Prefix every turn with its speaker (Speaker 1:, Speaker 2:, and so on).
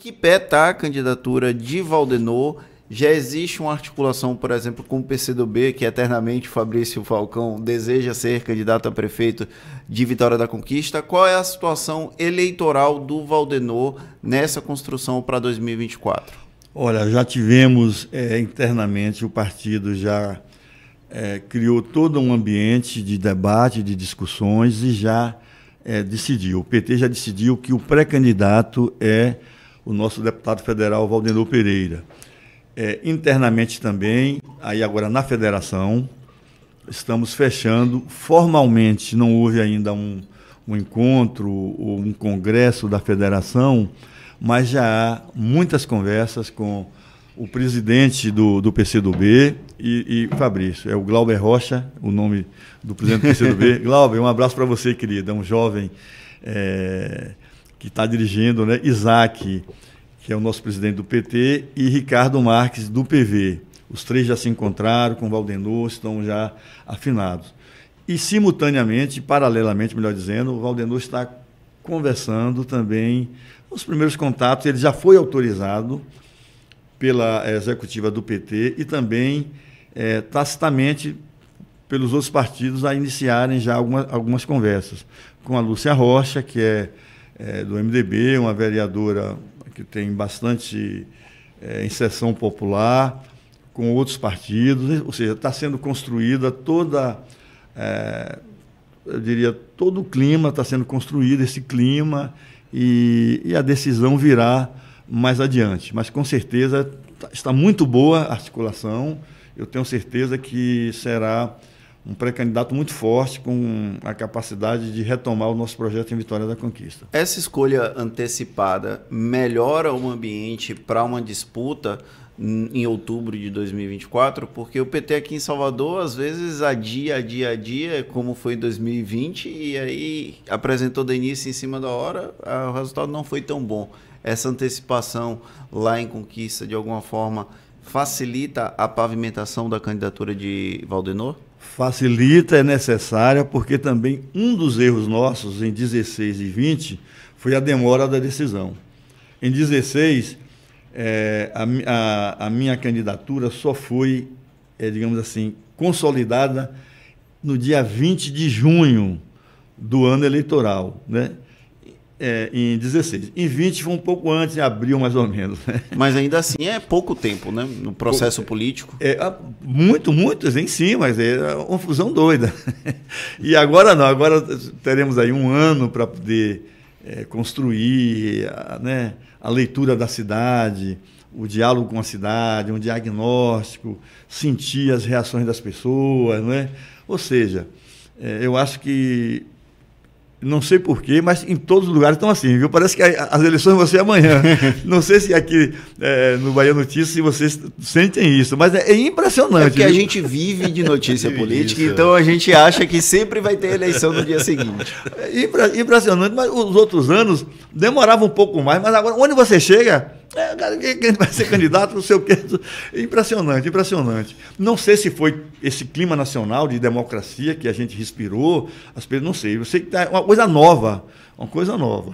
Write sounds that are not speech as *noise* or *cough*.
Speaker 1: que pé está a candidatura de Valdenor? Já existe uma articulação, por exemplo, com o PCdoB, que eternamente Fabrício Falcão deseja ser candidato a prefeito de Vitória da Conquista. Qual é a situação eleitoral do Valdenor nessa construção para 2024?
Speaker 2: Olha, já tivemos é, internamente, o partido já é, criou todo um ambiente de debate, de discussões e já é, decidiu. O PT já decidiu que o pré-candidato é o nosso deputado federal Valdenor Pereira. É, internamente também, aí agora na federação, estamos fechando formalmente, não houve ainda um, um encontro ou um congresso da federação, mas já há muitas conversas com o presidente do, do PCdoB e, e Fabrício. É o Glauber Rocha, o nome do presidente do PCdoB. *laughs* Glauber, um abraço para você, querida. Um jovem é, que está dirigindo, né? Isaac, que é o nosso presidente do PT, e Ricardo Marques, do PV. Os três já se encontraram com o Valdenor, estão já afinados. E simultaneamente, paralelamente, melhor dizendo, o Valdenor está conversando também os primeiros contatos. Ele já foi autorizado pela eh, executiva do PT e também é, tacitamente pelos outros partidos a iniciarem já algumas conversas com a Lúcia Rocha, que é é, do MDB, uma vereadora que tem bastante é, inserção popular com outros partidos, ou seja, está sendo construída toda, é, eu diria, todo o clima está sendo construído, esse clima, e, e, a decisão virá mais adiante. Mas com certeza tá, está muito boa a articulação, eu tenho certeza que será um pré-candidato muito forte com a capacidade de retomar o nosso projeto em Vitória da Conquista.
Speaker 1: Essa escolha antecipada melhora o ambiente para uma disputa em outubro de 2024, porque o PT aqui em Salvador às vezes adia, dia a dia, como foi em 2020, e aí apresentou Denise em cima da hora, o resultado não foi tão bom. Essa antecipação lá em Conquista, de alguma forma, facilita a pavimentação da candidatura de Valdenor?
Speaker 2: Facilita, é necessária, porque também um dos erros nossos em 16 e 20 foi a demora da decisão. Em 16, é, a, a, a, minha candidatura só foi, é, digamos assim, consolidada no dia 20 de junho do ano eleitoral, né? é, em 16. Em 20 foi um pouco antes, em abril mais ou menos. Né? *laughs* Mas ainda assim é pouco tempo, né? No processo pouco, político. É, ah, muito, muitos em si, mas é uma fusão doida. *laughs* E agora não, agora teremos aí um ano para poder é, construir a, né, a leitura da cidade, o diálogo com a cidade, um diagnóstico, sentir as reações das pessoas, né? Ou seja, é, eu acho que não sei porquê, mas em todos os lugares estão assim, viu? Parece que as eleições vão ser amanhã. *laughs* não sei se aqui é, no Bahia Notícias se vocês sentem isso, mas é, é impressionante. É porque a gente
Speaker 1: vive de notícia *laughs* política,
Speaker 2: isso. então a gente acha que sempre vai ter eleição no dia seguinte. É impressionante, mas os outros anos demoravam um pouco mais, mas agora, onde você chega, é, cara, quem vai ser candidato, não sei o quê. Impressionante, impressionante. Não sei se foi esse clima nacional de democracia que a gente respirou, as pessoas, não sei. Eu sei que é uma coisa nova, uma coisa nova.